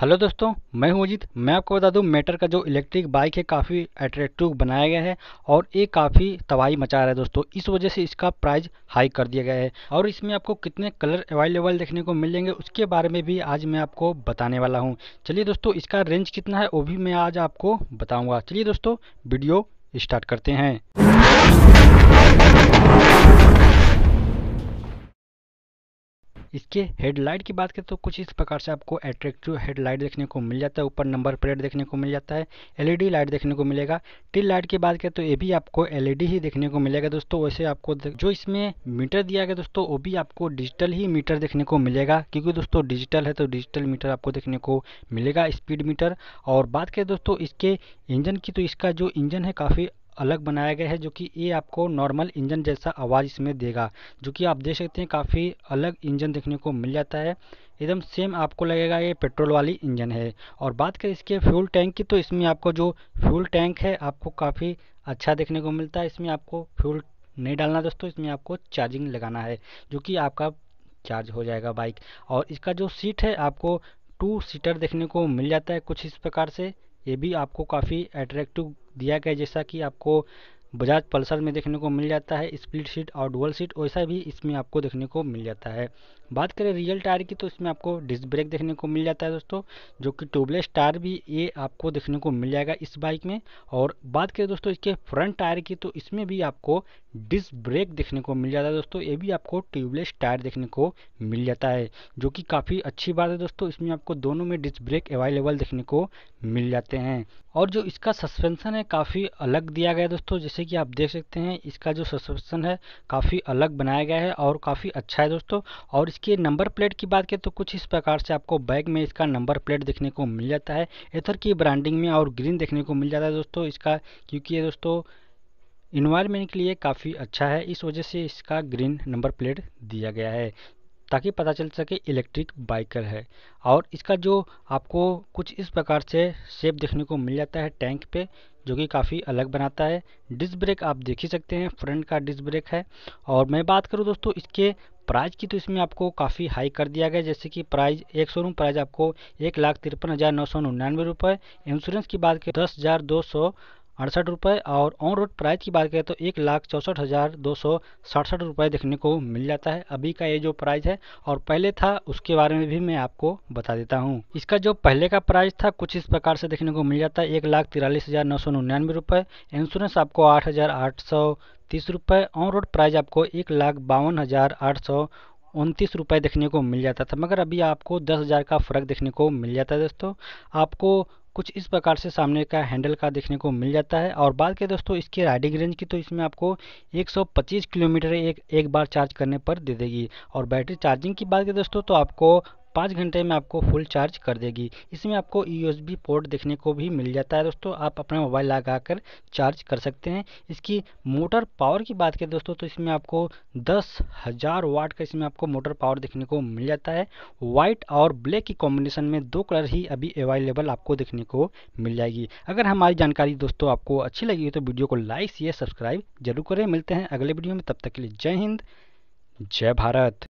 hello दोस्तों मैं हूं अजीत मैं आपको बता दूं मेटर का जो इलेक्ट्रिक बाइक है काफ़ी अट्रैक्टिव बनाया गया है और ये काफ़ी तबाही मचा रहा है दोस्तों इस वजह से इसका प्राइस हाई कर दिया गया है और इसमें आपको कितने कलर अवेलेबल देखने को मिलेंगे उसके बारे में भी आज मैं आपको बताने वाला हूँ चलिए दोस्तों इसका रेंज कितना है वो भी मैं आज आपको बताऊँगा चलिए दोस्तों वीडियो स्टार्ट करते हैं इसके हेडलाइट की बात करें तो कुछ इस प्रकार से आपको एट्रैक्टिव हेडलाइट देखने को मिल जाता है ऊपर नंबर प्लेट देखने को मिल जाता है एलईडी लाइट देखने को मिलेगा टिल लाइट की बात करें तो ये भी आपको एलईडी ही देखने को मिलेगा दोस्तों वैसे आपको जो इसमें मीटर दिया गया दोस्तों वो भी आपको डिजिटल ही मीटर देखने को मिलेगा क्योंकि दोस्तों डिजिटल है तो डिजिटल मीटर आपको देखने को मिलेगा स्पीड मीटर और बात करें दोस्तों इसके इंजन की तो इसका जो इंजन है काफ़ी अलग बनाया गया है जो कि ये आपको नॉर्मल इंजन जैसा आवाज़ इसमें देगा जो कि आप देख सकते हैं काफ़ी अलग इंजन देखने को मिल जाता है एकदम सेम आपको लगेगा ये पेट्रोल वाली इंजन है और बात करें इसके फ्यूल टैंक की तो इसमें आपको जो फ्यूल टैंक है आपको काफ़ी अच्छा देखने को मिलता है इसमें आपको फ्यूल नहीं डालना दोस्तों इसमें आपको चार्जिंग लगाना है जो कि आपका चार्ज हो जाएगा बाइक और इसका जो सीट है आपको टू सीटर देखने को मिल जाता है कुछ इस प्रकार से ये भी आपको काफ़ी अट्रैक्टिव दिया गया जैसा कि आपको बजाज पल्सर में देखने को मिल जाता है स्प्लिट सीट और डुअल सीट वैसा भी इसमें आपको देखने को मिल जाता है बात करें रियल टायर की तो इसमें आपको डिस्क ब्रेक देखने को मिल जाता है दोस्तों जो कि ट्यूबलेस टायर भी ये आपको देखने को मिल जाएगा इस बाइक में और बात करें दोस्तों इसके फ्रंट टायर की तो इसमें भी आपको डिस्क ब्रेक देखने को मिल जाता है दोस्तों ये भी आपको ट्यूबलेस टायर देखने को मिल जाता है जो कि काफ़ी अच्छी बात है दोस्तों इसमें आपको दोनों में डिस्क ब्रेक अवेलेबल देखने को मिल जाते हैं और जो इसका सस्पेंसन है काफ़ी अलग दिया गया दोस्तों जैसे जैसे कि आप देख सकते हैं इसका जो सस्पेंशन है काफ़ी अलग बनाया गया है और काफ़ी अच्छा है दोस्तों और इसके नंबर प्लेट की बात करें तो कुछ इस प्रकार से आपको बैग में इसका नंबर प्लेट देखने को मिल जाता है एथर की ब्रांडिंग में और ग्रीन देखने को मिल जाता है दोस्तों इसका क्योंकि ये दोस्तों इन्वायरमेंट के लिए काफ़ी अच्छा है इस वजह से इसका ग्रीन नंबर प्लेट दिया गया है ताकि पता चल सके इलेक्ट्रिक बाइकर है और इसका जो आपको कुछ इस प्रकार से शेप देखने को मिल जाता है टैंक पे जो कि काफ़ी अलग बनाता है डिस्क ब्रेक आप देख ही सकते हैं फ्रंट का डिस्क ब्रेक है और मैं बात करूं दोस्तों इसके प्राइस की तो इसमें आपको काफ़ी हाई कर दिया गया जैसे कि प्राइस एक शोरूम प्राइस आपको एक लाख तिरपन हज़ार नौ सौ निन्यानवे रुपये इंश्योरेंस की बात करें दस हज़ार दो सौ अड़सठ रुपये और ऑन रोड प्राइस की बात करें तो एक लाख चौंसठ हज़ार दो सौ सड़सठ रुपये देखने को मिल जाता है अभी का ये जो प्राइस है और पहले था उसके बारे में भी मैं आपको बता देता हूँ इसका जो पहले का प्राइस था कुछ इस प्रकार से देखने को मिल जाता है एक लाख तिरालीस हज़ार नौ सौ निन्यानवे रुपये इंश्योरेंस आपको आठ हज़ार आठ सौ तीस रुपये ऑन रोड प्राइस आपको एक लाख बावन हज़ार आठ सौ उनतीस रुपये देखने को मिल जाता था मगर अभी आपको दस हज़ार का फ़र्क देखने को मिल जाता है दोस्तों आपको कुछ इस प्रकार से सामने का हैंडल का देखने को मिल जाता है और बात करें दोस्तों इसके राइडिंग रेंज की तो इसमें आपको 125 किलोमीटर एक एक बार चार्ज करने पर दे देगी और बैटरी चार्जिंग की बात करें दोस्तों तो आपको पाँच घंटे में आपको फुल चार्ज कर देगी इसमें आपको ई एस बी पोर्ट देखने को भी मिल जाता है दोस्तों आप अपना मोबाइल लगाकर चार्ज कर सकते हैं इसकी मोटर पावर की बात करें दोस्तों तो इसमें आपको दस हज़ार वाट का इसमें आपको मोटर पावर देखने को मिल जाता है वाइट और ब्लैक की कॉम्बिनेशन में दो कलर ही अभी अवेलेबल आपको देखने को मिल जाएगी अगर हमारी जानकारी दोस्तों आपको अच्छी लगी हो तो वीडियो को लाइक शेयर सब्सक्राइब जरूर करें मिलते हैं अगले वीडियो में तब तक के लिए जय हिंद जय भारत